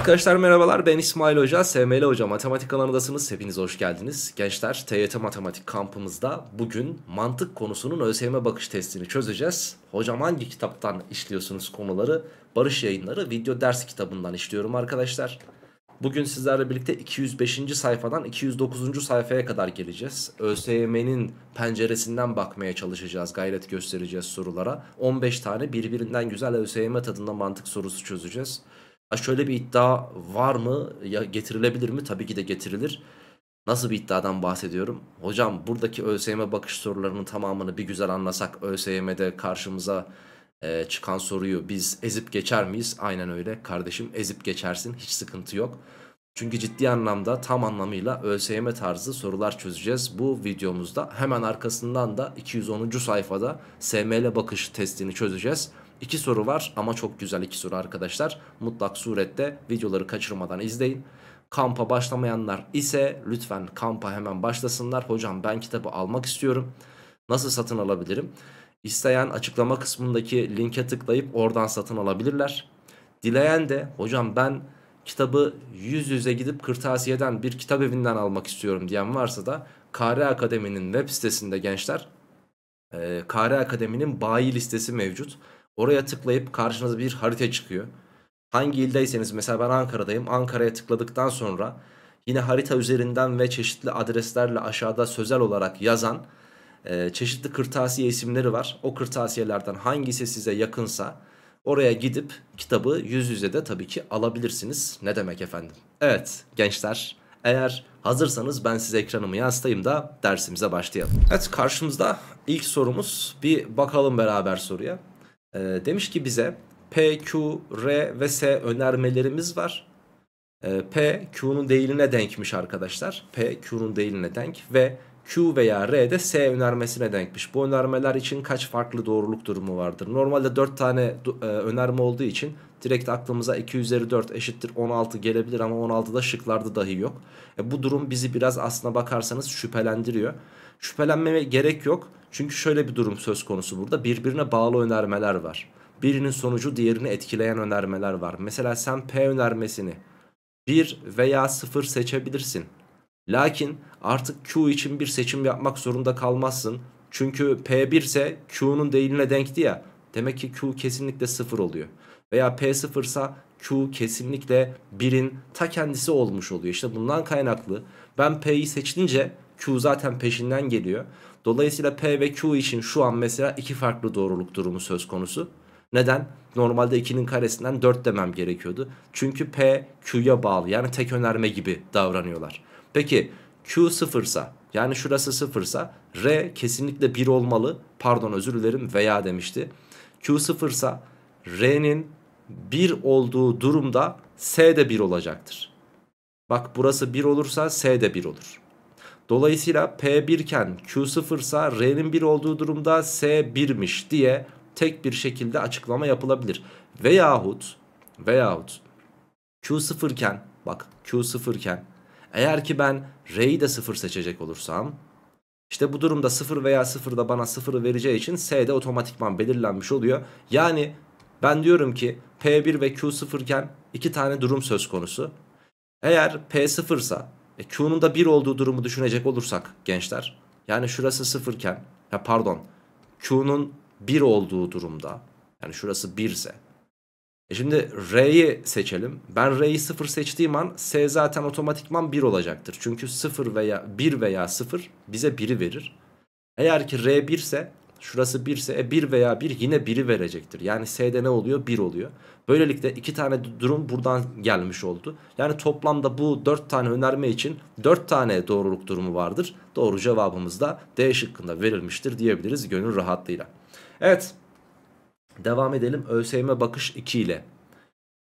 Arkadaşlar merhabalar ben İsmail Hoca, SML Hoca Matematik Alanındasınız, Hepiniz hoş geldiniz. Gençler TYT Matematik kampımızda bugün mantık konusunun ÖSYM bakış testini çözeceğiz. Hocam hangi kitaptan işliyorsunuz konuları? Barış Yayınları video ders kitabından işliyorum arkadaşlar. Bugün sizlerle birlikte 205. sayfadan 209. sayfaya kadar geleceğiz. ÖSYM'nin penceresinden bakmaya çalışacağız, gayret göstereceğiz sorulara. 15 tane birbirinden güzel ÖSYM tadında mantık sorusu çözeceğiz. Ha şöyle bir iddia var mı? Ya getirilebilir mi? Tabii ki de getirilir. Nasıl bir iddiadan bahsediyorum? Hocam buradaki ÖSYM bakış sorularının tamamını bir güzel anlasak ÖSYM'de karşımıza e, çıkan soruyu biz ezip geçer miyiz? Aynen öyle kardeşim ezip geçersin hiç sıkıntı yok. Çünkü ciddi anlamda tam anlamıyla ÖSYM tarzı sorular çözeceğiz bu videomuzda. Hemen arkasından da 210. sayfada SML bakış testini çözeceğiz. İki soru var ama çok güzel iki soru arkadaşlar. Mutlak surette videoları kaçırmadan izleyin. Kampa başlamayanlar ise lütfen kampa hemen başlasınlar. Hocam ben kitabı almak istiyorum. Nasıl satın alabilirim? İsteyen açıklama kısmındaki linke tıklayıp oradan satın alabilirler. Dileyen de hocam ben kitabı yüz yüze gidip kırtasiyeden bir kitap evinden almak istiyorum diyen varsa da Kare Akademi'nin web sitesinde gençler Kare Akademi'nin bayi listesi mevcut. Oraya tıklayıp karşınıza bir harita çıkıyor. Hangi ildeyseniz mesela ben Ankara'dayım. Ankara'ya tıkladıktan sonra yine harita üzerinden ve çeşitli adreslerle aşağıda sözel olarak yazan e, çeşitli kırtasiye isimleri var. O kırtasiyelerden hangisi size yakınsa oraya gidip kitabı yüz yüze de tabii ki alabilirsiniz. Ne demek efendim? Evet gençler eğer hazırsanız ben size ekranımı yansıtayım da dersimize başlayalım. Evet karşımızda ilk sorumuz bir bakalım beraber soruya. E, demiş ki bize P, Q, R ve S önermelerimiz var. E, P, Q'nun değiline denkmiş arkadaşlar. P, Q'nun değiline denk ve Q veya R de S önermesine denkmiş. Bu önermeler için kaç farklı doğruluk durumu vardır? Normalde 4 tane e, önerme olduğu için direkt aklımıza 2 üzeri 4 eşittir 16 gelebilir ama 16'da şıklarda dahi yok. E, bu durum bizi biraz aslına bakarsanız şüphelendiriyor. Şüphelenmeme gerek yok. Çünkü şöyle bir durum söz konusu burada. Birbirine bağlı önermeler var. Birinin sonucu diğerini etkileyen önermeler var. Mesela sen P önermesini 1 veya 0 seçebilirsin. Lakin artık Q için bir seçim yapmak zorunda kalmazsın. Çünkü P1 ise Q'nun değiline denkti ya. Demek ki Q kesinlikle 0 oluyor. Veya P0 ise Q kesinlikle 1'in ta kendisi olmuş oluyor. İşte bundan kaynaklı ben P'yi seçince Q zaten peşinden geliyor. Dolayısıyla P ve Q için şu an mesela iki farklı doğruluk durumu söz konusu. Neden? Normalde 2'nin karesinden 4 demem gerekiyordu. Çünkü P Q'ya bağlı yani tek önerme gibi davranıyorlar. Peki Q sıfırsa yani şurası sıfırsa R kesinlikle 1 olmalı. Pardon özür dilerim veya demişti. Q sıfırsa R'nin 1 olduğu durumda S de 1 olacaktır. Bak burası 1 olursa S de 1 olur. Dolayısıyla P1 iken Q0 ise R'nin 1 olduğu durumda S1'miş diye tek bir şekilde açıklama yapılabilir. Veyahut veyahut Q0 iken bak Q0 iken eğer ki ben R'yi de 0 seçecek olursam işte bu durumda 0 veya 0 da bana 0'ı vereceği için S de otomatikman belirlenmiş oluyor. Yani ben diyorum ki P1 ve Q0 iken iki tane durum söz konusu. Eğer P0 ise e Q'nun da 1 olduğu durumu düşünecek olursak gençler. Yani şurası 0 iken ya pardon Q'nun 1 olduğu durumda yani şurası 1 ise. E şimdi R'yi seçelim. Ben R'yi 0 seçtiğim an S zaten otomatikman 1 olacaktır. Çünkü 0 veya 1 veya 0 bize 1'i verir. Eğer ki R 1 ise şurası 1 ise e 1 veya 1 yine 1'i verecektir. Yani S'de ne oluyor? 1 oluyor. Böylelikle iki tane durum buradan gelmiş oldu. Yani toplamda bu dört tane önerme için dört tane doğruluk durumu vardır. Doğru cevabımız da D şıkkında verilmiştir diyebiliriz gönül rahatlığıyla. Evet devam edelim ÖSYM bakış 2 ile.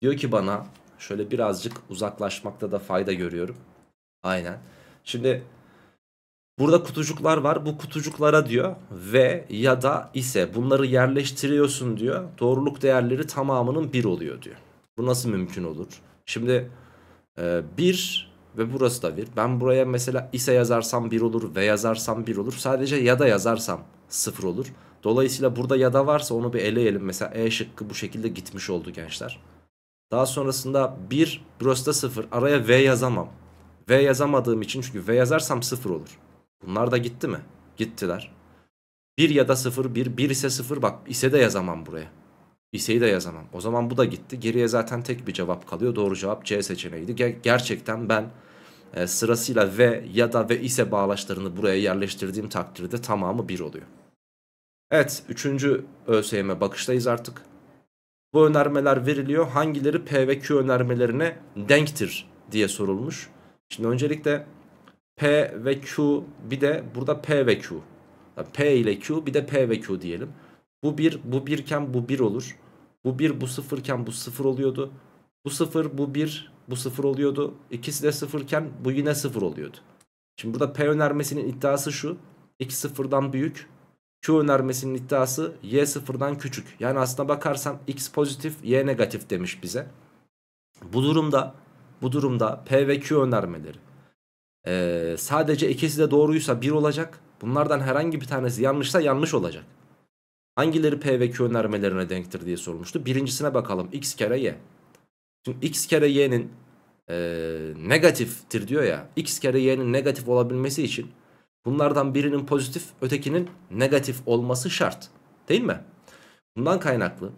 Diyor ki bana şöyle birazcık uzaklaşmakta da fayda görüyorum. Aynen. Şimdi Burada kutucuklar var. Bu kutucuklara diyor ve ya da ise bunları yerleştiriyorsun diyor. Doğruluk değerleri tamamının 1 oluyor diyor. Bu nasıl mümkün olur? Şimdi 1 e, ve burası da 1. Ben buraya mesela ise yazarsam 1 olur ve yazarsam 1 olur. Sadece ya da yazarsam 0 olur. Dolayısıyla burada ya da varsa onu bir eleyelim. Mesela E şıkkı bu şekilde gitmiş oldu gençler. Daha sonrasında 1 burası da 0. Araya V yazamam. V yazamadığım için çünkü V yazarsam 0 olur. Bunlar da gitti mi? Gittiler. 1 ya da 0 1 1 ise 0 bak ise de yazamam buraya. İseyi de yazamam. O zaman bu da gitti. Geriye zaten tek bir cevap kalıyor. Doğru cevap C seçeneğiydi. Ger gerçekten ben e, sırasıyla ve ya da ve ise bağlaçlarını buraya yerleştirdiğim takdirde tamamı 1 oluyor. Evet 3. ÖSYM bakıştayız artık. Bu önermeler veriliyor. Hangileri P ve Q önermelerine denktir diye sorulmuş. Şimdi öncelikle P ve Q bir de burada P ve Q. P ile Q bir de P ve Q diyelim. Bu 1 bu 1 iken bu 1 olur. Bu 1 bu 0 iken bu 0 oluyordu. Bu 0 bu 1 bu 0 oluyordu. İkisi de 0 iken bu yine 0 oluyordu. Şimdi burada P önermesinin iddiası şu. X sıfırdan büyük. Q önermesinin iddiası Y sıfırdan küçük. Yani aslına bakarsan X pozitif Y negatif demiş bize. Bu durumda bu durumda P ve Q önermeleri ee, sadece ikisi de doğruysa 1 olacak. Bunlardan herhangi bir tanesi yanlışsa yanlış olacak. Hangileri P ve Q önermelerine denktir diye sormuştu. Birincisine bakalım. X kere Y. Şimdi X kere Y'nin e, negatiftir diyor ya. X kere Y'nin negatif olabilmesi için bunlardan birinin pozitif ötekinin negatif olması şart. Değil mi? Bundan kaynaklı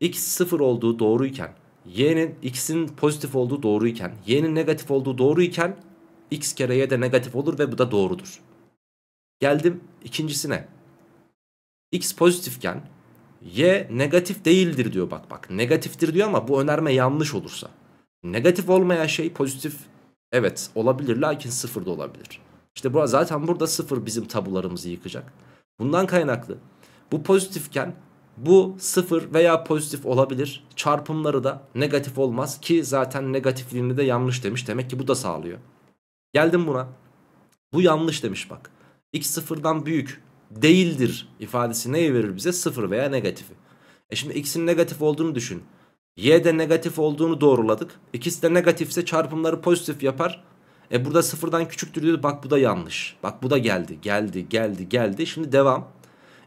X sıfır olduğu doğruyken Y'nin X'in pozitif olduğu doğruyken Y'nin negatif olduğu doğruyken x kere y de negatif olur ve bu da doğrudur. Geldim ikincisine. x pozitifken y negatif değildir diyor bak bak. Negatiftir diyor ama bu önerme yanlış olursa. Negatif olmayan şey pozitif evet olabilir lakin sıfır da olabilir. İşte bu, zaten burada sıfır bizim tabularımızı yıkacak. Bundan kaynaklı bu pozitifken bu sıfır veya pozitif olabilir. Çarpımları da negatif olmaz ki zaten negatifliğini de yanlış demiş. Demek ki bu da sağlıyor. Geldim buna. Bu yanlış demiş bak. X sıfırdan büyük değildir ifadesi neyi verir bize? Sıfır veya negatifi. E şimdi x'in negatif olduğunu düşün. Y de negatif olduğunu doğruladık. İkisi de negatifse çarpımları pozitif yapar. E burada sıfırdan küçüktür diyordu. Bak bu da yanlış. Bak bu da geldi. Geldi, geldi, geldi. Şimdi devam.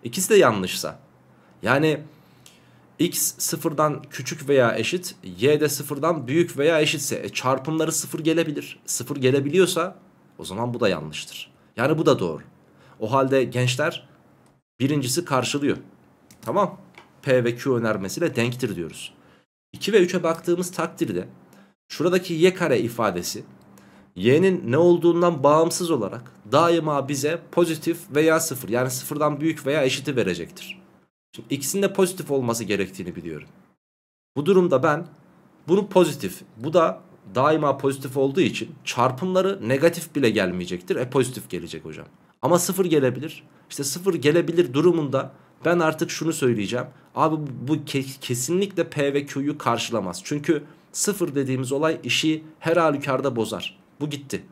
İkisi de yanlışsa. Yani x sıfırdan küçük veya eşit y de sıfırdan büyük veya eşitse e, çarpımları sıfır gelebilir. Sıfır gelebiliyorsa o zaman bu da yanlıştır. Yani bu da doğru. O halde gençler birincisi karşılıyor. Tamam P ve Q önermesiyle denktir diyoruz. 2 ve 3'e baktığımız takdirde şuradaki y kare ifadesi y'nin ne olduğundan bağımsız olarak daima bize pozitif veya sıfır yani sıfırdan büyük veya eşiti verecektir. Şimdi x'in de pozitif olması gerektiğini biliyorum. Bu durumda ben bunu pozitif, bu da daima pozitif olduğu için çarpımları negatif bile gelmeyecektir. E pozitif gelecek hocam. Ama sıfır gelebilir. İşte sıfır gelebilir durumunda ben artık şunu söyleyeceğim. Abi bu kesinlikle P ve Q'yu karşılamaz. Çünkü sıfır dediğimiz olay işi her halükarda bozar. Bu gitti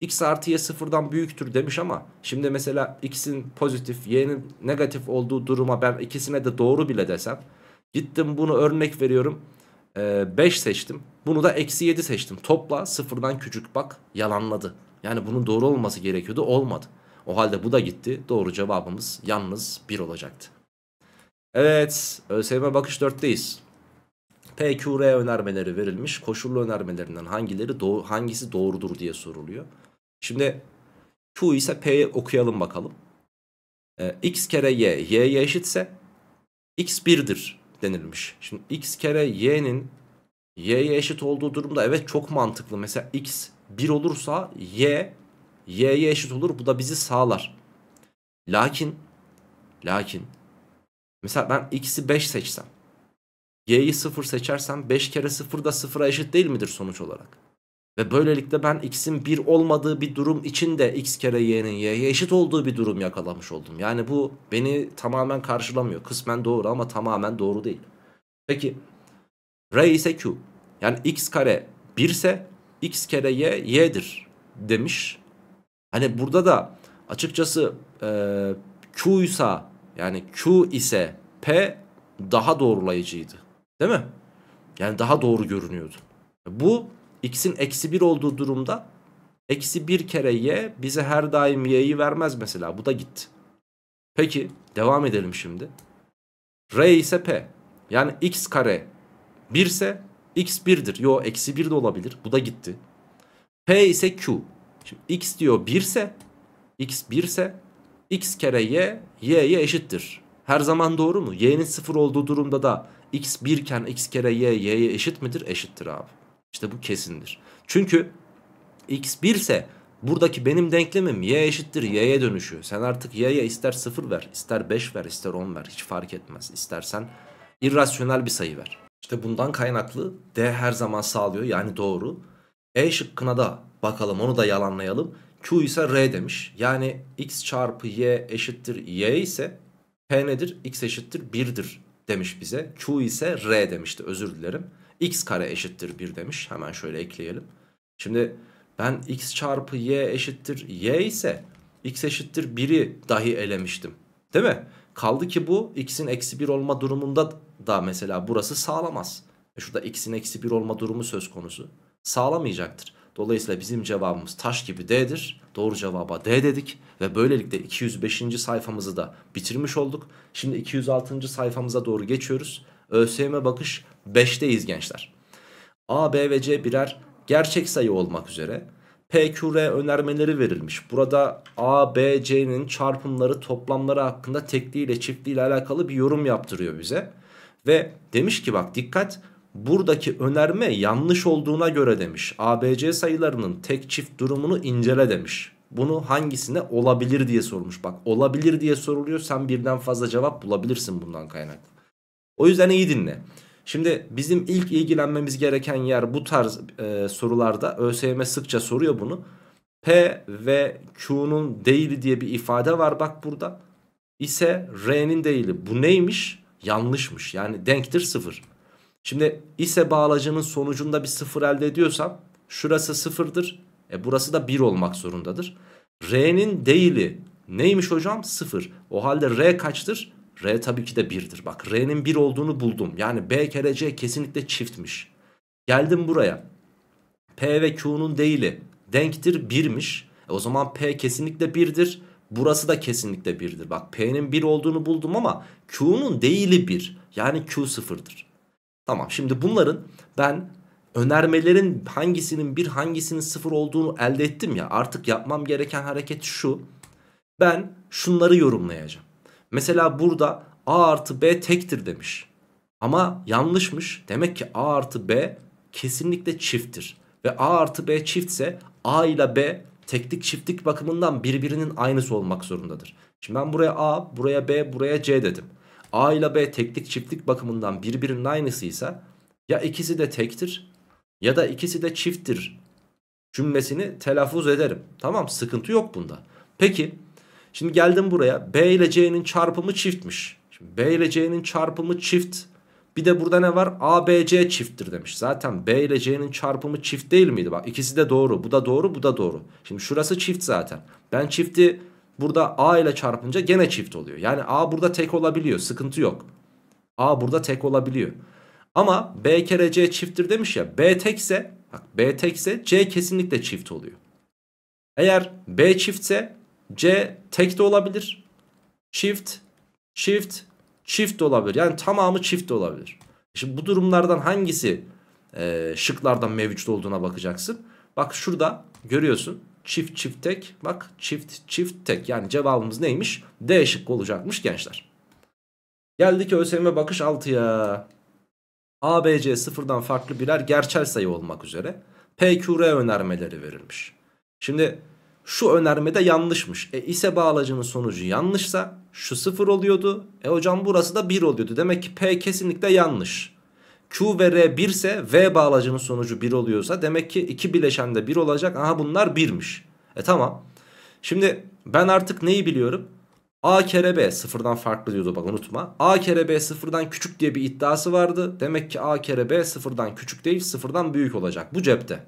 x artıya sıfırdan büyüktür demiş ama şimdi mesela x'in pozitif y'nin negatif olduğu duruma ben ikisine de doğru bile desem gittim bunu örnek veriyorum 5 e, seçtim bunu da eksi 7 seçtim topla sıfırdan küçük bak yalanladı yani bunun doğru olması gerekiyordu olmadı o halde bu da gitti doğru cevabımız yalnız 1 olacaktı evet ÖSYM bakış 4'teyiz PQR önermeleri verilmiş. Koşullu önermelerinden hangileri doğru, hangisi doğrudur diye soruluyor. Şimdi Q ise P'yi okuyalım bakalım. Ee, x kere y, y'ye eşitse x 1'dir denilmiş. Şimdi x kere y'nin y'ye eşit olduğu durumda evet çok mantıklı. Mesela x 1 olursa y, y'ye eşit olur. Bu da bizi sağlar. Lakin, lakin mesela ben x'i 5 seçsem, y'yi 0 seçersem 5 kere 0 da 0'a eşit değil midir sonuç olarak? Ve böylelikle ben x'in 1 olmadığı bir durum içinde x kere y'nin y'ye eşit olduğu bir durum yakalamış oldum. Yani bu beni tamamen karşılamıyor. Kısmen doğru ama tamamen doğru değil. Peki r ise q. Yani x kare 1 ise x kere y y'dir demiş. Hani burada da açıkçası e, Q'ysa yani Q ise P daha doğrulayıcıydı. Değil mi? Yani daha doğru görünüyordu. Bu x'in eksi 1 olduğu durumda eksi 1 kere y bize her daim y'yi vermez mesela. Bu da gitti. Peki devam edelim şimdi. R ise p. Yani x kare 1 ise x 1'dir. Yo eksi 1 de olabilir. Bu da gitti. P ise q. Şimdi x diyor 1 ise x 1 ise x kere y y'ye eşittir. Her zaman doğru mu? Y'nin 0 olduğu durumda da x 1 iken x kere y y'ye eşit midir? Eşittir abi. İşte bu kesindir. Çünkü x 1 ise buradaki benim denklemim y eşittir y'ye dönüşüyor. Sen artık y'ye ister 0 ver, ister 5 ver, ister 10 ver hiç fark etmez. İstersen irrasyonel bir sayı ver. İşte bundan kaynaklı D her zaman sağlıyor yani doğru. E şıkkına da bakalım onu da yalanlayalım. Q ise R demiş. Yani x çarpı y eşittir y ise P nedir? X eşittir 1'dir demiş bize. Q ise R demişti özür dilerim x kare eşittir 1 demiş. Hemen şöyle ekleyelim. Şimdi ben x çarpı y eşittir y ise x eşittir 1'i dahi elemiştim. Değil mi? Kaldı ki bu x'in eksi 1 olma durumunda da mesela burası sağlamaz. E şurada x'in eksi 1 olma durumu söz konusu. Sağlamayacaktır. Dolayısıyla bizim cevabımız taş gibi D'dir. Doğru cevaba D dedik ve böylelikle 205. sayfamızı da bitirmiş olduk. Şimdi 206. sayfamıza doğru geçiyoruz. ÖSYM bakış 5'teyiz gençler. A, B ve C birer gerçek sayı olmak üzere PQR önermeleri verilmiş. Burada A, B, C'nin çarpımları toplamları hakkında tekliğiyle çiftliğiyle alakalı bir yorum yaptırıyor bize. Ve demiş ki bak dikkat buradaki önerme yanlış olduğuna göre demiş. A, B, C sayılarının tek çift durumunu incele demiş. Bunu hangisine olabilir diye sormuş. Bak olabilir diye soruluyor sen birden fazla cevap bulabilirsin bundan kaynaklı. O yüzden iyi dinle. Şimdi bizim ilk ilgilenmemiz gereken yer bu tarz e, sorularda ÖSYM sıkça soruyor bunu. P ve Q'nun değili diye bir ifade var bak burada. İse R'nin değili. Bu neymiş? Yanlışmış. Yani denktir sıfır. Şimdi ise bağlacının sonucunda bir sıfır elde ediyorsam şurası sıfırdır. E burası da bir olmak zorundadır. R'nin değili neymiş hocam? Sıfır. O halde R kaçtır? R tabii ki de 1'dir. Bak R'nin 1 olduğunu buldum. Yani B kere C kesinlikle çiftmiş. Geldim buraya. P ve Q'nun değili denktir 1'miş. E o zaman P kesinlikle 1'dir. Burası da kesinlikle 1'dir. Bak P'nin 1 olduğunu buldum ama Q'nun değili 1. Yani Q 0'dır. Tamam şimdi bunların ben önermelerin hangisinin 1 hangisinin 0 olduğunu elde ettim ya. Artık yapmam gereken hareket şu. Ben şunları yorumlayacağım. Mesela burada A artı B tektir demiş. Ama yanlışmış. Demek ki A artı B kesinlikle çifttir. Ve A artı B çiftse A ile B teklik çiftlik bakımından birbirinin aynısı olmak zorundadır. Şimdi ben buraya A, buraya B, buraya C dedim. A ile B teklik çiftlik bakımından birbirinin aynısıysa ya ikisi de tektir ya da ikisi de çifttir cümlesini telaffuz ederim. Tamam sıkıntı yok bunda. Peki Şimdi geldim buraya. B ile C'nin çarpımı çiftmiş. Şimdi B ile C'nin çarpımı çift. Bir de burada ne var? A, B, C çifttir demiş. Zaten B ile C'nin çarpımı çift değil miydi? Bak ikisi de doğru. Bu da doğru, bu da doğru. Şimdi şurası çift zaten. Ben çifti burada A ile çarpınca gene çift oluyor. Yani A burada tek olabiliyor. Sıkıntı yok. A burada tek olabiliyor. Ama B kere C çifttir demiş ya. B tekse, bak B tekse C kesinlikle çift oluyor. Eğer B çiftse C tek de olabilir. Çift, çift, çift de olabilir. Yani tamamı çift de olabilir. Şimdi bu durumlardan hangisi e, şıklardan mevcut olduğuna bakacaksın. Bak şurada görüyorsun. Çift çift tek. Bak çift çift tek. Yani cevabımız neymiş? D şıkkı olacakmış gençler. Geldik ÖSYM bakış 6'ya. C sıfırdan farklı birer gerçel sayı olmak üzere. P PQR önermeleri verilmiş. Şimdi şu önerme de yanlışmış. E ise bağlacının sonucu yanlışsa şu 0 oluyordu. E hocam burası da 1 oluyordu. Demek ki P kesinlikle yanlış. Q ve R 1 ise V bağlacının sonucu 1 oluyorsa demek ki iki bileşen de 1 olacak. Aha bunlar 1'miş. E tamam. Şimdi ben artık neyi biliyorum? A kere B sıfırdan farklı diyordu bak unutma. A kere B sıfırdan küçük diye bir iddiası vardı. Demek ki A kere B sıfırdan küçük değil sıfırdan büyük olacak. Bu cepte.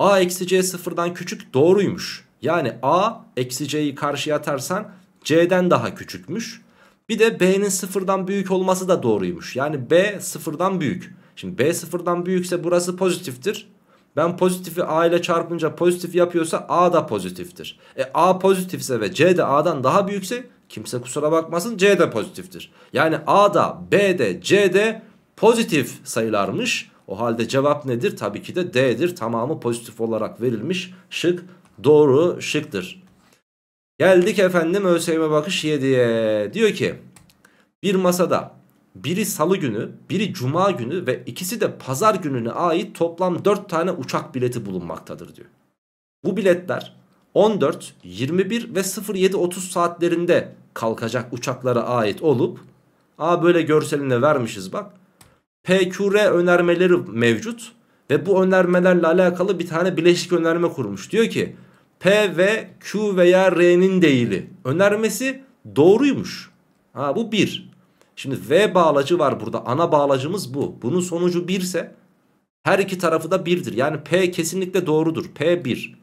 A eksi C sıfırdan küçük doğruymuş. Yani A eksi C'yi karşıya atarsan C'den daha küçükmüş. Bir de B'nin sıfırdan büyük olması da doğruymuş. Yani B sıfırdan büyük. Şimdi B sıfırdan büyükse burası pozitiftir. Ben pozitifi A ile çarpınca pozitif yapıyorsa A da pozitiftir. E A pozitifse ve C de A'dan daha büyükse kimse kusura bakmasın C de pozitiftir. Yani A da B de C de pozitif sayılarmış. O halde cevap nedir? Tabii ki de D'dir. Tamamı pozitif olarak verilmiş. Şık doğru şıktır. Geldik efendim ÖSYM bakış 7'ye. Diyor ki bir masada biri salı günü, biri cuma günü ve ikisi de pazar gününe ait toplam 4 tane uçak bileti bulunmaktadır diyor. Bu biletler 14, 21 ve 07.30 saatlerinde kalkacak uçaklara ait olup A böyle görselinde vermişiz bak. PQR önermeleri mevcut ve bu önermelerle alakalı bir tane bileşik önerme kurmuş. Diyor ki P ve Q veya R'nin değili önermesi doğruymuş. Ha bu bir. Şimdi V bağlacı var burada. Ana bağlacımız bu. Bunun sonucu birse her iki tarafı da birdir. Yani P kesinlikle doğrudur. P bir.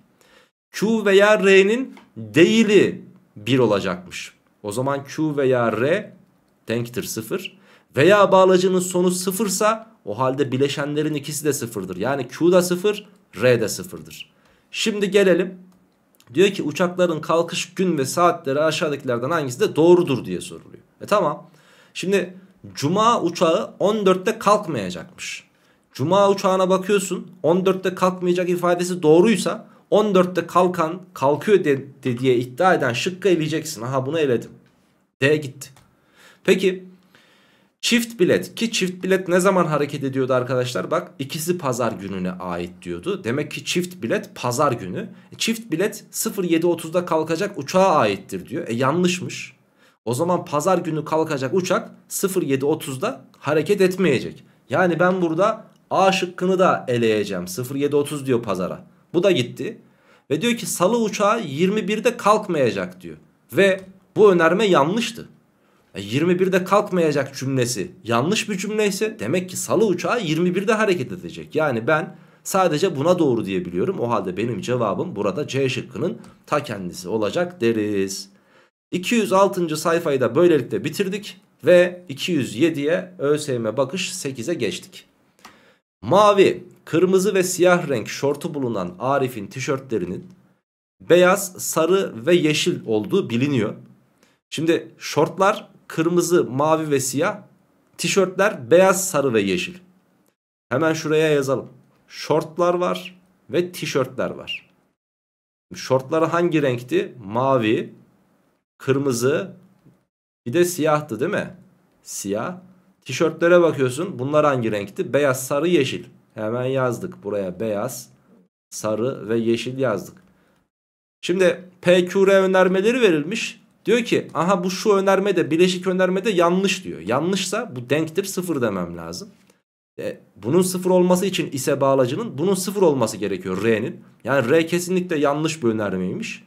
Q veya R'nin değili bir olacakmış. O zaman Q veya R denktir sıfır veya bağlacının sonu sıfırsa o halde bileşenlerin ikisi de sıfırdır. Yani Q da sıfır R de sıfırdır. Şimdi gelelim diyor ki uçakların kalkış gün ve saatleri aşağıdakilerden hangisi de doğrudur diye soruluyor. E tamam şimdi cuma uçağı 14'te kalkmayacakmış. Cuma uçağına bakıyorsun 14'te kalkmayacak ifadesi doğruysa 14'te kalkan kalkıyor de, de diye iddia eden şıkkı eleyeceksin. Aha bunu eledim. D gitti. Peki Çift bilet ki çift bilet ne zaman hareket ediyordu arkadaşlar? Bak ikisi pazar gününe ait diyordu. Demek ki çift bilet pazar günü. E, çift bilet 07.30'da kalkacak uçağa aittir diyor. E yanlışmış. O zaman pazar günü kalkacak uçak 07.30'da hareket etmeyecek. Yani ben burada A şıkkını da eleyeceğim. 07.30 diyor pazara. Bu da gitti. Ve diyor ki salı uçağı 21'de kalkmayacak diyor. Ve bu önerme yanlıştı. 21'de e, kalkmayacak cümlesi yanlış bir cümleyse demek ki salı uçağı 21'de hareket edecek. Yani ben sadece buna doğru diyebiliyorum. O halde benim cevabım burada C şıkkının ta kendisi olacak deriz. 206. sayfayı da böylelikle bitirdik ve 207'ye ÖSYM bakış 8'e geçtik. Mavi, kırmızı ve siyah renk şortu bulunan Arif'in tişörtlerinin beyaz, sarı ve yeşil olduğu biliniyor. Şimdi şortlar kırmızı, mavi ve siyah. Tişörtler beyaz, sarı ve yeşil. Hemen şuraya yazalım. Şortlar var ve tişörtler var. Şortları hangi renkti? Mavi, kırmızı, bir de siyahtı değil mi? Siyah. Tişörtlere bakıyorsun. Bunlar hangi renkti? Beyaz, sarı, yeşil. Hemen yazdık buraya beyaz, sarı ve yeşil yazdık. Şimdi PQR önermeleri verilmiş. Diyor ki aha bu şu önermede bileşik önermede yanlış diyor. Yanlışsa bu denktir sıfır demem lazım. E, bunun sıfır olması için ise bağlacının bunun sıfır olması gerekiyor R'nin. Yani R kesinlikle yanlış bir önermeymiş.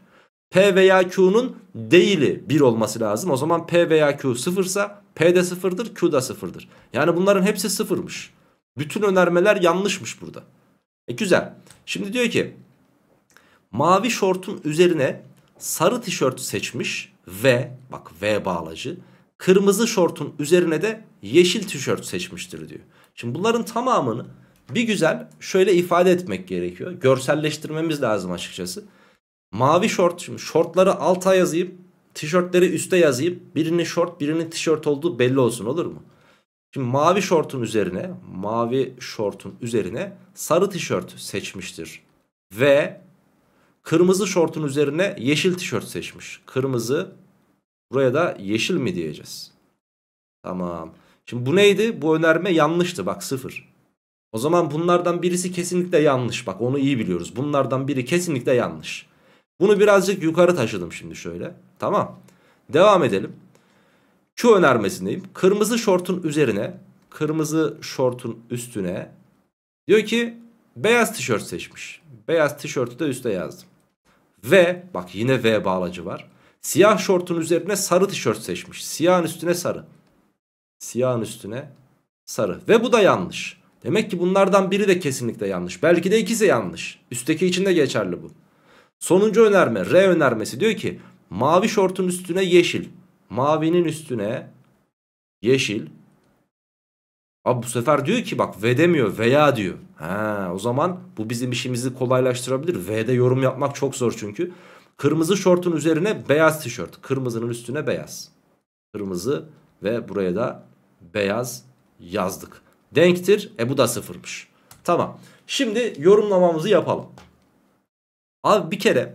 P veya Q'nun değili bir olması lazım. O zaman P veya Q sıfırsa P de sıfırdır Q da sıfırdır. Yani bunların hepsi sıfırmış. Bütün önermeler yanlışmış burada. E güzel. Şimdi diyor ki mavi şortun üzerine sarı tişört seçmiş ve bak V bağlacı kırmızı şortun üzerine de yeşil tişört seçmiştir diyor. Şimdi bunların tamamını bir güzel şöyle ifade etmek gerekiyor. Görselleştirmemiz lazım açıkçası. Mavi şort şimdi şortları alta yazayım tişörtleri üste yazayım birinin şort birinin tişört olduğu belli olsun olur mu? Şimdi mavi şortun üzerine mavi şortun üzerine sarı tişört seçmiştir. Ve Kırmızı şortun üzerine yeşil tişört seçmiş. Kırmızı buraya da yeşil mi diyeceğiz. Tamam. Şimdi bu neydi? Bu önerme yanlıştı bak sıfır. O zaman bunlardan birisi kesinlikle yanlış. Bak onu iyi biliyoruz. Bunlardan biri kesinlikle yanlış. Bunu birazcık yukarı taşıdım şimdi şöyle. Tamam. Devam edelim. Şu önermesindeyim. Kırmızı şortun üzerine, kırmızı şortun üstüne diyor ki beyaz tişört seçmiş. Beyaz tişörtü de üste yazdım. Ve bak yine V bağlacı var. Siyah şortun üzerine sarı tişört seçmiş. Siyahın üstüne sarı. Siyahın üstüne sarı. Ve bu da yanlış. Demek ki bunlardan biri de kesinlikle yanlış. Belki de ikisi yanlış. Üstteki için de geçerli bu. Sonuncu önerme R önermesi diyor ki mavi şortun üstüne yeşil. Mavinin üstüne yeşil. Abi bu sefer diyor ki bak v demiyor veya diyor. Ha, o zaman bu bizim işimizi kolaylaştırabilir. V'de yorum yapmak çok zor çünkü. Kırmızı şortun üzerine beyaz tişört. Kırmızının üstüne beyaz. Kırmızı ve buraya da beyaz yazdık. Denktir. E bu da sıfırmış. Tamam. Şimdi yorumlamamızı yapalım. Abi bir kere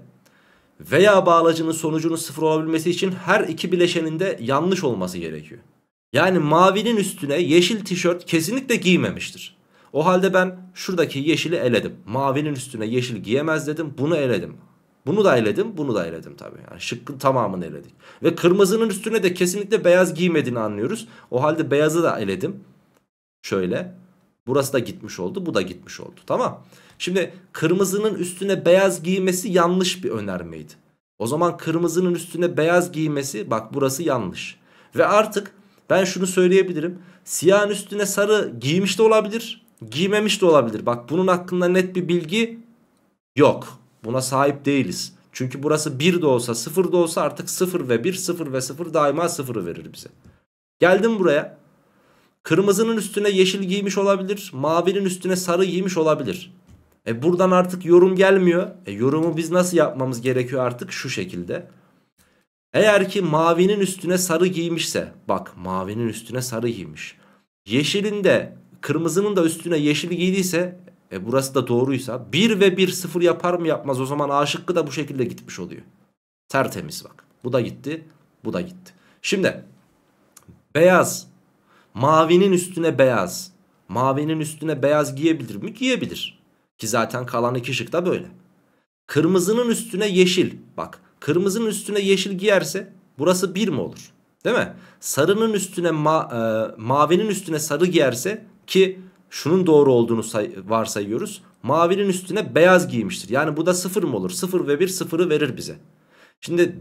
veya bağlacının sonucunun sıfır olabilmesi için her iki bileşeninde yanlış olması gerekiyor. Yani mavinin üstüne yeşil tişört kesinlikle giymemiştir. O halde ben şuradaki yeşili eledim. Mavinin üstüne yeşil giyemez dedim. Bunu eledim. Bunu da eledim, bunu da eledim tabii. Yani şıkkın tamamını eledik. Ve kırmızının üstüne de kesinlikle beyaz giymediğini anlıyoruz. O halde beyazı da eledim. Şöyle. Burası da gitmiş oldu, bu da gitmiş oldu. Tamam. Şimdi kırmızının üstüne beyaz giymesi yanlış bir önermeydi. O zaman kırmızının üstüne beyaz giymesi bak burası yanlış. Ve artık ben şunu söyleyebilirim. Siyahın üstüne sarı giymiş de olabilir. Giymemiş de olabilir. Bak bunun hakkında net bir bilgi yok. Buna sahip değiliz. Çünkü burası 1 de olsa 0 da olsa artık 0 ve 1 0 ve 0 daima 0'ı verir bize. Geldim buraya. Kırmızının üstüne yeşil giymiş olabilir. Mavinin üstüne sarı giymiş olabilir. E buradan artık yorum gelmiyor. E yorumu biz nasıl yapmamız gerekiyor artık şu şekilde. Eğer ki mavinin üstüne sarı giymişse bak mavinin üstüne sarı giymiş. Yeşilin de kırmızının da üstüne yeşil giydiyse e, burası da doğruysa 1 ve 1 0 yapar mı yapmaz o zaman A şıkkı da bu şekilde gitmiş oluyor. Tertemiz bak bu da gitti bu da gitti. Şimdi beyaz mavinin üstüne beyaz mavinin üstüne beyaz giyebilir mi? Giyebilir ki zaten kalan iki şık da böyle. Kırmızının üstüne yeşil bak Kırmızının üstüne yeşil giyerse burası 1 mi olur? Değil mi? Sarının üstüne ma e, mavinin üstüne sarı giyerse ki şunun doğru olduğunu varsayıyoruz. Mavinin üstüne beyaz giymiştir. Yani bu da 0 mı olur? 0 ve 1 sıfırı verir bize. Şimdi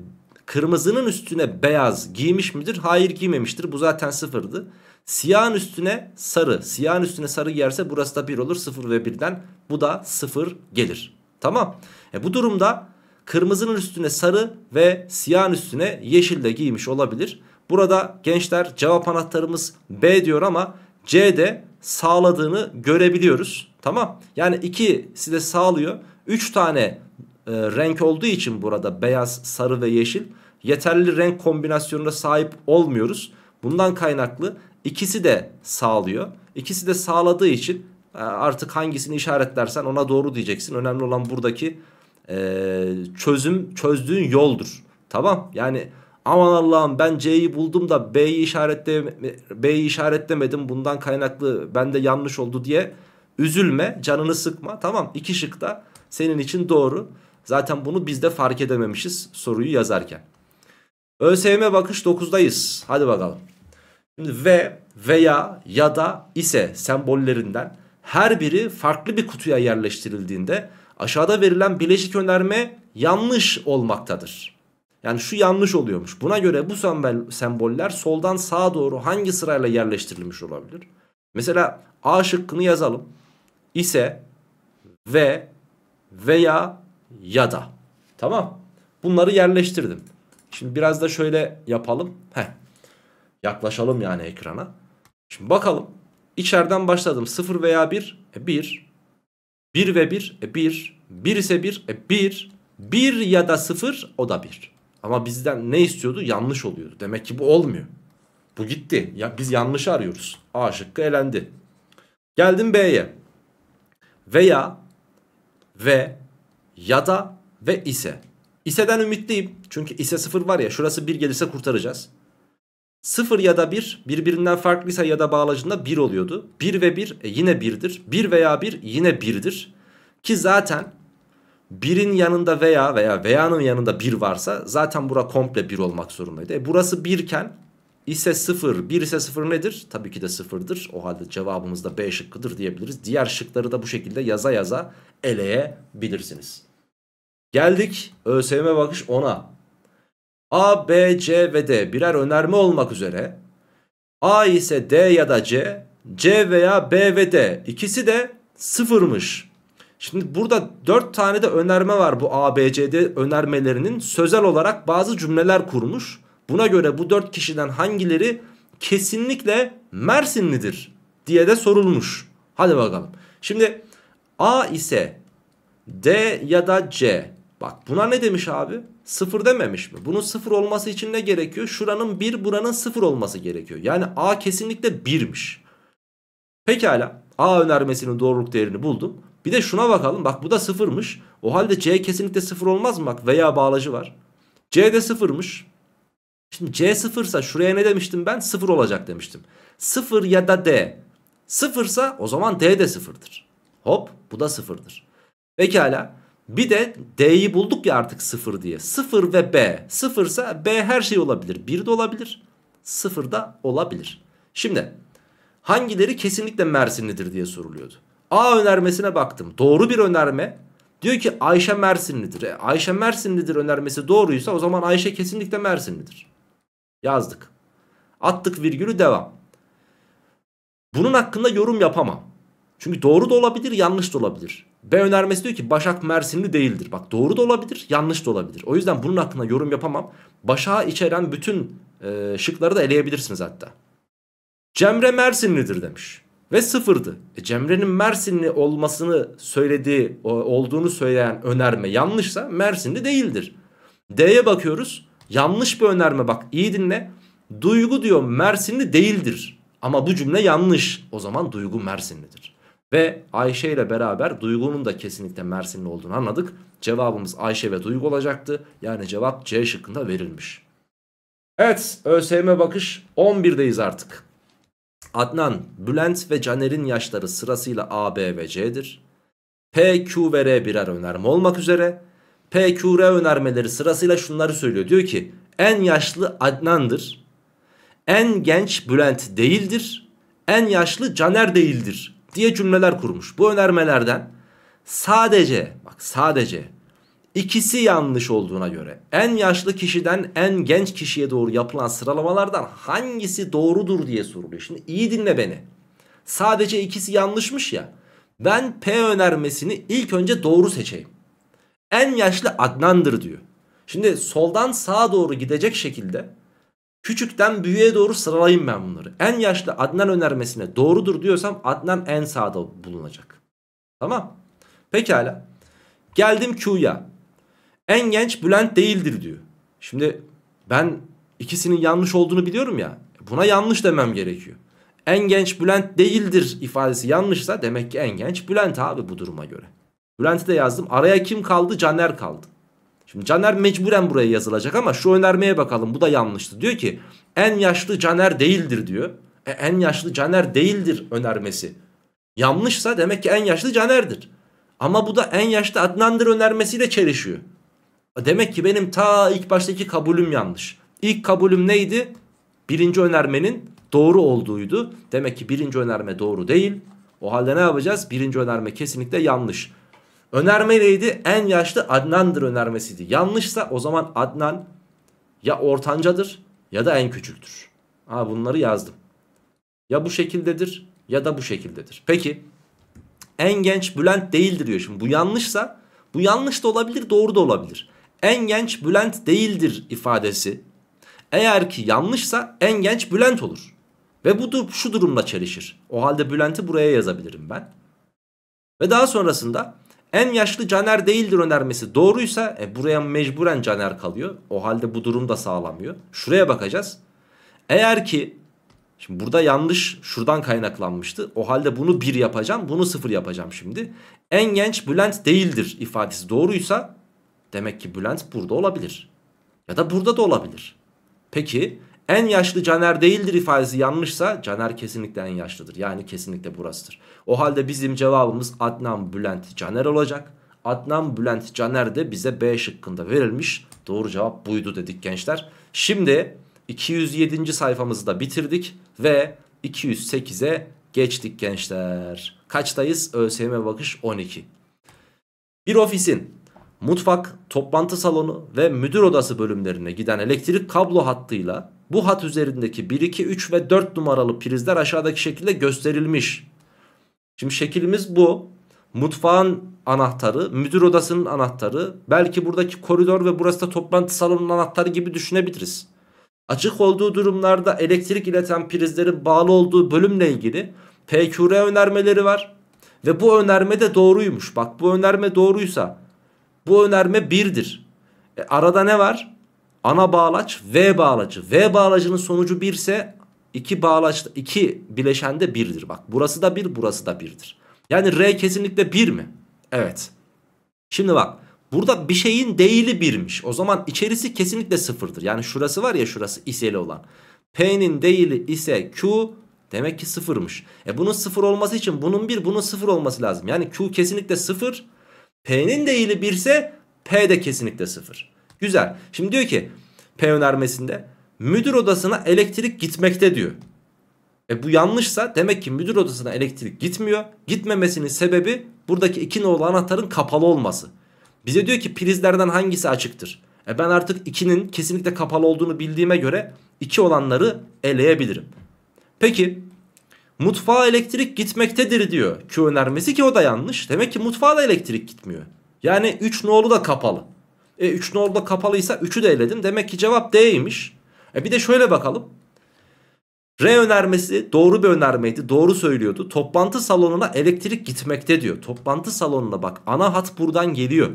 kırmızının üstüne beyaz giymiş midir? Hayır giymemiştir. Bu zaten 0'dı. Siyahın üstüne sarı. Siyahın üstüne sarı giyerse burası da 1 olur. 0 ve 1'den bu da 0 gelir. Tamam. E bu durumda Kırmızının üstüne sarı ve siyahın üstüne yeşil de giymiş olabilir. Burada gençler cevap anahtarımız B diyor ama C de sağladığını görebiliyoruz. Tamam. Yani ikisi de sağlıyor. Üç tane e, renk olduğu için burada beyaz, sarı ve yeşil yeterli renk kombinasyonuna sahip olmuyoruz. Bundan kaynaklı ikisi de sağlıyor. İkisi de sağladığı için e, artık hangisini işaretlersen ona doğru diyeceksin. Önemli olan buradaki e, çözüm çözdüğün yoldur. Tamam yani aman Allah'ım ben C'yi buldum da B'yi işaretle B'yi işaretlemedim bundan kaynaklı bende yanlış oldu diye üzülme canını sıkma tamam iki şık da senin için doğru. Zaten bunu biz de fark edememişiz soruyu yazarken. ÖSYM bakış 9'dayız. Hadi bakalım. Şimdi ve veya ya da ise sembollerinden her biri farklı bir kutuya yerleştirildiğinde aşağıda verilen bileşik önerme yanlış olmaktadır. Yani şu yanlış oluyormuş. Buna göre bu semboller soldan sağa doğru hangi sırayla yerleştirilmiş olabilir? Mesela A şıkkını yazalım. İse ve veya ya da. Tamam. Bunları yerleştirdim. Şimdi biraz da şöyle yapalım. Heh. Yaklaşalım yani ekrana. Şimdi bakalım. İçeriden başladım. 0 veya 1. E 1. 1 ve 1 e 1. 1 ise 1 e 1. 1 ya da 0 o da 1. Ama bizden ne istiyordu? Yanlış oluyordu. Demek ki bu olmuyor. Bu gitti. Ya biz yanlışı arıyoruz. A şıkkı elendi. Geldim B'ye. Veya ve ya da ve ise. İse'den ümitliyim. Çünkü ise 0 var ya şurası 1 gelirse kurtaracağız. 0 ya da 1 birbirinden farklıysa ya da bağlacında 1 oluyordu. 1 ve 1 e, yine 1'dir. 1 veya 1 yine 1'dir. Ki zaten 1'in yanında veya veya veya'nın yanında 1 varsa zaten bura komple 1 olmak zorundaydı. E, burası 1 iken ise 0, 1 ise 0 nedir? Tabii ki de 0'dır. O halde cevabımız da B şıkkıdır diyebiliriz. Diğer şıkları da bu şekilde yaza yaza eleyebilirsiniz. Geldik ÖSYM bakış 10'a. A, B, C ve D birer önerme olmak üzere A ise D ya da C, C veya B ve D ikisi de sıfırmış. Şimdi burada dört tane de önerme var bu A, B, C, D önermelerinin sözel olarak bazı cümleler kurmuş. Buna göre bu dört kişiden hangileri kesinlikle Mersinlidir diye de sorulmuş. Hadi bakalım. Şimdi A ise D ya da C Bak buna ne demiş abi? Sıfır dememiş mi? Bunun sıfır olması için ne gerekiyor? Şuranın bir buranın sıfır olması gerekiyor. Yani A kesinlikle birmiş. Pekala A önermesinin doğruluk değerini buldum. Bir de şuna bakalım bak bu da sıfırmış. O halde C kesinlikle sıfır olmaz mı? Bak veya bağlacı var. C de sıfırmış. Şimdi C sıfırsa şuraya ne demiştim ben? Sıfır olacak demiştim. Sıfır ya da D. Sıfırsa o zaman D de sıfırdır. Hop bu da sıfırdır. Pekala. Bir de D'yi bulduk ya artık 0 diye. 0 ve B. 0 ise B her şey olabilir. 1 de olabilir. 0 da olabilir. Şimdi hangileri kesinlikle Mersinlidir diye soruluyordu. A önermesine baktım. Doğru bir önerme. Diyor ki Ayşe Mersinlidir. E, Ayşe Mersinlidir önermesi doğruysa o zaman Ayşe kesinlikle Mersinlidir. Yazdık. Attık virgülü devam. Bunun hakkında yorum yapamam. Çünkü doğru da olabilir yanlış da olabilir. B önermesi diyor ki Başak Mersinli değildir. Bak doğru da olabilir yanlış da olabilir. O yüzden bunun hakkında yorum yapamam. Başak'ı içeren bütün e, şıkları da eleyebilirsiniz hatta. Cemre Mersinlidir demiş. Ve sıfırdı. E, Cemre'nin Mersinli olmasını söylediği olduğunu söyleyen önerme yanlışsa Mersinli değildir. D'ye bakıyoruz. Yanlış bir önerme bak iyi dinle. Duygu diyor Mersinli değildir. Ama bu cümle yanlış. O zaman Duygu Mersinlidir. Ve Ayşe ile beraber Duygu'nun da kesinlikle Mersinli olduğunu anladık. Cevabımız Ayşe ve Duygu olacaktı. Yani cevap C şıkkında verilmiş. Evet ÖSYM bakış 11'deyiz artık. Adnan, Bülent ve Caner'in yaşları sırasıyla A, B ve C'dir. P, Q ve R birer önerme olmak üzere. P, Q, R önermeleri sırasıyla şunları söylüyor. Diyor ki en yaşlı Adnan'dır. En genç Bülent değildir. En yaşlı Caner değildir diye cümleler kurmuş. Bu önermelerden sadece bak sadece ikisi yanlış olduğuna göre en yaşlı kişiden en genç kişiye doğru yapılan sıralamalardan hangisi doğrudur diye soruluyor. Şimdi iyi dinle beni. Sadece ikisi yanlışmış ya. Ben P önermesini ilk önce doğru seçeyim. En yaşlı Adnan'dır diyor. Şimdi soldan sağa doğru gidecek şekilde Küçükten büyüğe doğru sıralayayım ben bunları. En yaşlı Adnan önermesine doğrudur diyorsam Adnan en sağda bulunacak. Tamam. Pekala. Geldim Q'ya. En genç Bülent değildir diyor. Şimdi ben ikisinin yanlış olduğunu biliyorum ya. Buna yanlış demem gerekiyor. En genç Bülent değildir ifadesi yanlışsa demek ki en genç Bülent abi bu duruma göre. Bülent'i de yazdım. Araya kim kaldı? Caner kaldı. Şimdi Caner mecburen buraya yazılacak ama şu önermeye bakalım bu da yanlıştı. Diyor ki en yaşlı Caner değildir diyor. E, en yaşlı Caner değildir önermesi. Yanlışsa demek ki en yaşlı Caner'dir. Ama bu da en yaşlı Adnan'dır önermesiyle çelişiyor. E, demek ki benim ta ilk baştaki kabulüm yanlış. İlk kabulüm neydi? Birinci önermenin doğru olduğuydu. Demek ki birinci önerme doğru değil. O halde ne yapacağız? Birinci önerme kesinlikle yanlış. Önerme neydi? En yaşlı Adnan'dır önermesiydi. Yanlışsa o zaman Adnan ya ortancadır ya da en küçüktür. Ha, bunları yazdım. Ya bu şekildedir ya da bu şekildedir. Peki en genç Bülent değildir diyor. Şimdi bu yanlışsa bu yanlış da olabilir doğru da olabilir. En genç Bülent değildir ifadesi eğer ki yanlışsa en genç Bülent olur. Ve bu da şu durumla çelişir. O halde Bülent'i buraya yazabilirim ben. Ve daha sonrasında en yaşlı Caner değildir önermesi doğruysa e, buraya mecburen Caner kalıyor. O halde bu durum da sağlamıyor. Şuraya bakacağız. Eğer ki şimdi burada yanlış şuradan kaynaklanmıştı. O halde bunu 1 yapacağım bunu 0 yapacağım şimdi. En genç Bülent değildir ifadesi doğruysa demek ki Bülent burada olabilir. Ya da burada da olabilir. Peki en yaşlı Caner değildir ifadesi yanlışsa Caner kesinlikle en yaşlıdır. Yani kesinlikle burasıdır. O halde bizim cevabımız Adnan Bülent Caner olacak. Adnan Bülent Caner de bize B şıkkında verilmiş. Doğru cevap buydu dedik gençler. Şimdi 207. sayfamızı da bitirdik ve 208'e geçtik gençler. Kaçtayız? ÖSYM bakış 12. Bir ofisin mutfak, toplantı salonu ve müdür odası bölümlerine giden elektrik kablo hattıyla bu hat üzerindeki 1, 2, 3 ve 4 numaralı prizler aşağıdaki şekilde gösterilmiş. Şimdi şekilimiz bu. Mutfağın anahtarı, müdür odasının anahtarı, belki buradaki koridor ve burası da toplantı salonunun anahtarı gibi düşünebiliriz. Açık olduğu durumlarda elektrik ileten prizlerin bağlı olduğu bölümle ilgili PQR önermeleri var. Ve bu önerme de doğruymuş. Bak bu önerme doğruysa bu önerme birdir. E, arada ne var? Ana bağlaç V bağlacı. V bağlacının sonucu birse. İki, bağlaç, iki bileşende birdir. Bak burası da bir, burası da birdir. Yani R kesinlikle bir mi? Evet. Şimdi bak burada bir şeyin değili birmiş, O zaman içerisi kesinlikle sıfırdır. Yani şurası var ya şurası iseli olan. P'nin değili ise Q demek ki sıfırmış. E bunun sıfır olması için bunun bir, bunun sıfır olması lazım. Yani Q kesinlikle sıfır, P'nin değili birse P de kesinlikle sıfır. Güzel. Şimdi diyor ki P önermesinde müdür odasına elektrik gitmekte diyor. E bu yanlışsa demek ki müdür odasına elektrik gitmiyor. Gitmemesinin sebebi buradaki iki nolu anahtarın kapalı olması. Bize diyor ki prizlerden hangisi açıktır? E ben artık 2'nin kesinlikle kapalı olduğunu bildiğime göre 2 olanları eleyebilirim. Peki mutfağa elektrik gitmektedir diyor. Q önermesi ki o da yanlış. Demek ki mutfağa da elektrik gitmiyor. Yani 3 nolu da kapalı. E 3 nolu da kapalıysa 3'ü de eledim. Demek ki cevap D'ymiş. E bir de şöyle bakalım. R önermesi doğru bir önermeydi. Doğru söylüyordu. Toplantı salonuna elektrik gitmekte diyor. Toplantı salonuna bak ana hat buradan geliyor.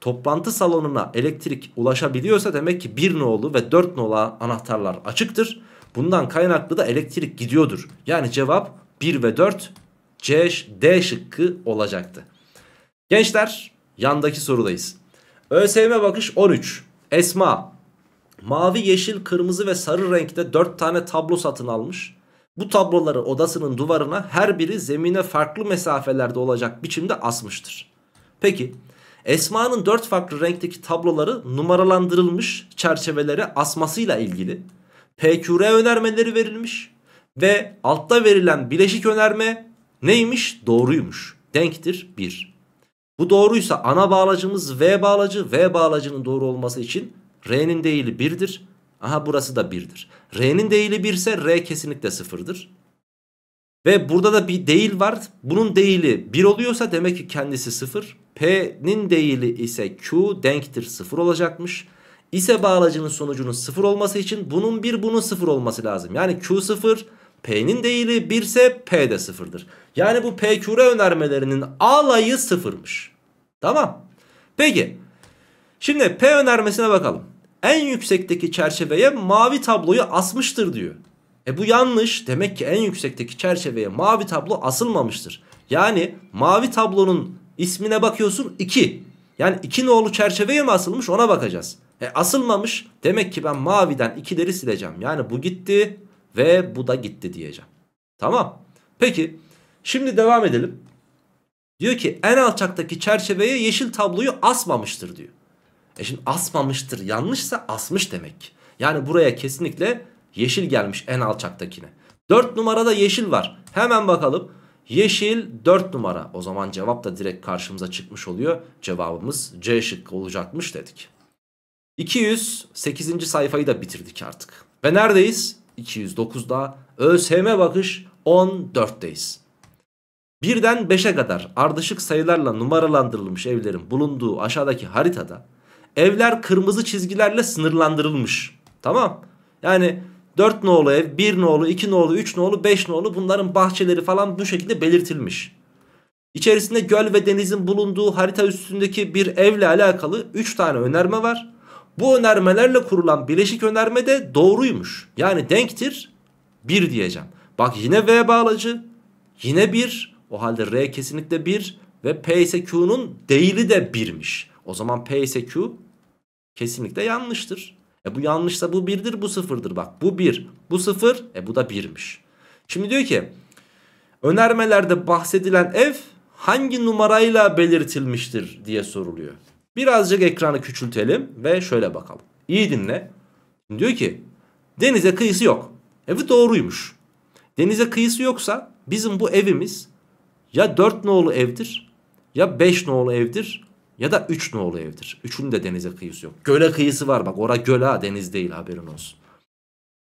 Toplantı salonuna elektrik ulaşabiliyorsa demek ki 1 nolu ve 4 nola anahtarlar açıktır. Bundan kaynaklı da elektrik gidiyordur. Yani cevap 1 ve 4 C, D şıkkı olacaktı. Gençler yandaki sorudayız. ÖSYM bakış 13. Esma Mavi, yeşil, kırmızı ve sarı renkte 4 tane tablo satın almış. Bu tabloları odasının duvarına her biri zemine farklı mesafelerde olacak biçimde asmıştır. Peki Esma'nın 4 farklı renkteki tabloları numaralandırılmış çerçevelere asmasıyla ilgili PQR önermeleri verilmiş ve altta verilen bileşik önerme neymiş? Doğruymuş. Denktir 1. Bu doğruysa ana bağlacımız V bağlacı. V bağlacının doğru olması için R'nin değili 1'dir. Aha burası da 1'dir. R'nin değili 1 ise R kesinlikle 0'dır. Ve burada da bir değil var. Bunun değili 1 oluyorsa demek ki kendisi 0. P'nin değili ise Q denktir 0 olacakmış. İse bağlacının sonucunun 0 olması için bunun 1 bunun 0 olması lazım. Yani Q 0 P'nin değili 1 ise P de 0'dır. Yani bu PQR önermelerinin alayı 0'mış. Tamam. Peki. Şimdi P önermesine bakalım en yüksekteki çerçeveye mavi tabloyu asmıştır diyor. E bu yanlış. Demek ki en yüksekteki çerçeveye mavi tablo asılmamıştır. Yani mavi tablonun ismine bakıyorsun 2. Yani 2 nolu çerçeveye mi asılmış ona bakacağız. E asılmamış. Demek ki ben maviden 2'leri sileceğim. Yani bu gitti ve bu da gitti diyeceğim. Tamam. Peki şimdi devam edelim. Diyor ki en alçaktaki çerçeveye yeşil tabloyu asmamıştır diyor. E şimdi asmamıştır yanlışsa asmış demek. Yani buraya kesinlikle yeşil gelmiş en alçaktakine. 4 numarada yeşil var. Hemen bakalım. Yeşil 4 numara. O zaman cevap da direkt karşımıza çıkmış oluyor. Cevabımız C şıkkı olacakmış dedik. 208. sayfayı da bitirdik artık. Ve neredeyiz? 209'da ÖSYM bakış 14'teyiz. Birden 5'e kadar ardışık sayılarla numaralandırılmış evlerin bulunduğu aşağıdaki haritada Evler kırmızı çizgilerle sınırlandırılmış. Tamam. Yani 4 nolu ev, 1 nolu, 2 nolu, 3 nolu, 5 nolu bunların bahçeleri falan bu şekilde belirtilmiş. İçerisinde göl ve denizin bulunduğu harita üstündeki bir evle alakalı 3 tane önerme var. Bu önermelerle kurulan bileşik önerme de doğruymuş. Yani denktir 1 diyeceğim. Bak yine V bağlacı yine 1. O halde R kesinlikle 1 ve P ise Q'nun değili de 1'miş. O zaman P ise Q kesinlikle yanlıştır. E bu yanlışsa bu 1'dir bu 0'dır bak. Bu 1 bu 0 e bu da 1'miş. Şimdi diyor ki önermelerde bahsedilen ev hangi numarayla belirtilmiştir diye soruluyor. Birazcık ekranı küçültelim ve şöyle bakalım. İyi dinle. Diyor ki denize kıyısı yok. Evet doğruymuş. Denize kıyısı yoksa bizim bu evimiz ya 4 nolu evdir ya 5 nolu evdir ya da 3 nolu evdir. Üçünün de denize kıyısı yok. Göle kıyısı var bak. Ora göle, ha deniz değil haberin olsun.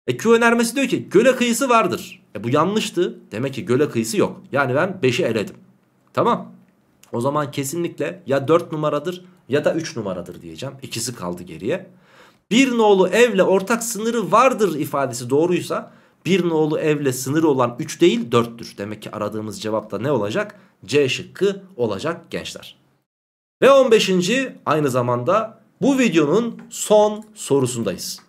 E Q önermesi diyor ki göle kıyısı vardır. E bu yanlıştı. Demek ki göle kıyısı yok. Yani ben 5'i eledim. Tamam. O zaman kesinlikle ya 4 numaradır ya da 3 numaradır diyeceğim. İkisi kaldı geriye. Bir nolu evle ortak sınırı vardır ifadesi doğruysa bir nolu evle sınırı olan 3 değil 4'tür. Demek ki aradığımız cevap da ne olacak? C şıkkı olacak gençler. Ve 15. aynı zamanda bu videonun son sorusundayız.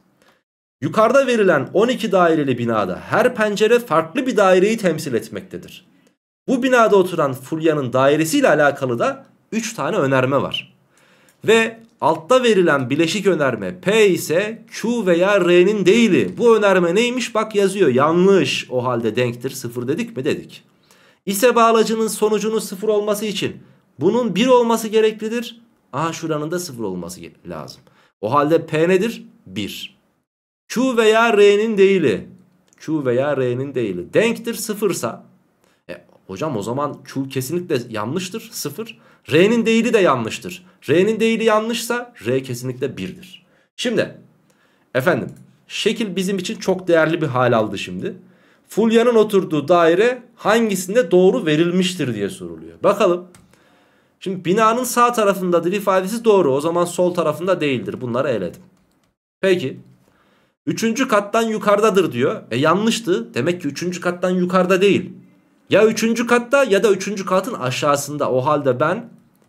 Yukarıda verilen 12 daireli binada her pencere farklı bir daireyi temsil etmektedir. Bu binada oturan Fulya'nın dairesiyle alakalı da 3 tane önerme var. Ve altta verilen bileşik önerme P ise Q veya R'nin değili. Bu önerme neymiş? Bak yazıyor yanlış o halde denktir sıfır dedik mi dedik. İse bağlacının sonucunun sıfır olması için bunun 1 olması gereklidir. Aha şuranın da 0 olması lazım. O halde P nedir? 1. Q veya R'nin değili. Q veya R'nin değili. Denktir 0 sa. E, hocam o zaman Q kesinlikle yanlıştır. 0. R'nin değili de yanlıştır. R'nin değili yanlışsa R kesinlikle 1'dir. Şimdi efendim şekil bizim için çok değerli bir hal aldı şimdi. Fulya'nın oturduğu daire hangisinde doğru verilmiştir diye soruluyor. Bakalım. Şimdi binanın sağ tarafındadır ifadesi doğru. O zaman sol tarafında değildir. Bunları eledim. Peki. Üçüncü kattan yukarıdadır diyor. E yanlıştı. Demek ki üçüncü kattan yukarıda değil. Ya üçüncü katta ya da üçüncü katın aşağısında. O halde ben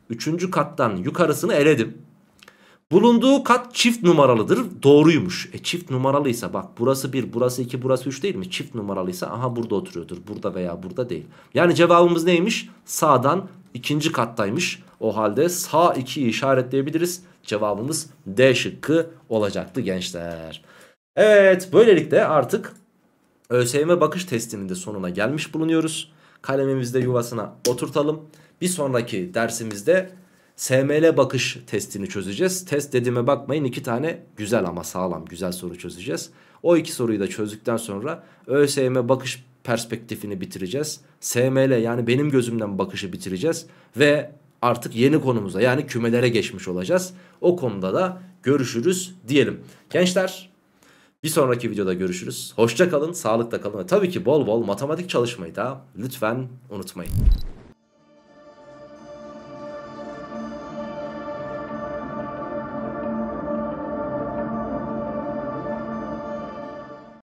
üçüncü kattan yukarısını eledim. Bulunduğu kat çift numaralıdır. Doğruymuş. E çift numaralıysa bak burası 1, burası 2, burası 3 değil mi? Çift numaralıysa aha burada oturuyordur. Burada veya burada değil. Yani cevabımız neymiş? Sağdan ikinci kattaymış. O halde sağ 2'yi işaretleyebiliriz. Cevabımız D şıkkı olacaktı gençler. Evet böylelikle artık ÖSYM bakış testinin de sonuna gelmiş bulunuyoruz. Kalemimizde yuvasına oturtalım. Bir sonraki dersimizde SML bakış testini çözeceğiz. Test dediğime bakmayın iki tane güzel ama sağlam güzel soru çözeceğiz. O iki soruyu da çözdükten sonra ÖSYM bakış perspektifini bitireceğiz. SML yani benim gözümden bakışı bitireceğiz. Ve artık yeni konumuza yani kümelere geçmiş olacağız. O konuda da görüşürüz diyelim. Gençler bir sonraki videoda görüşürüz. Hoşça kalın, sağlıkla kalın tabii ki bol bol matematik çalışmayı da lütfen unutmayın.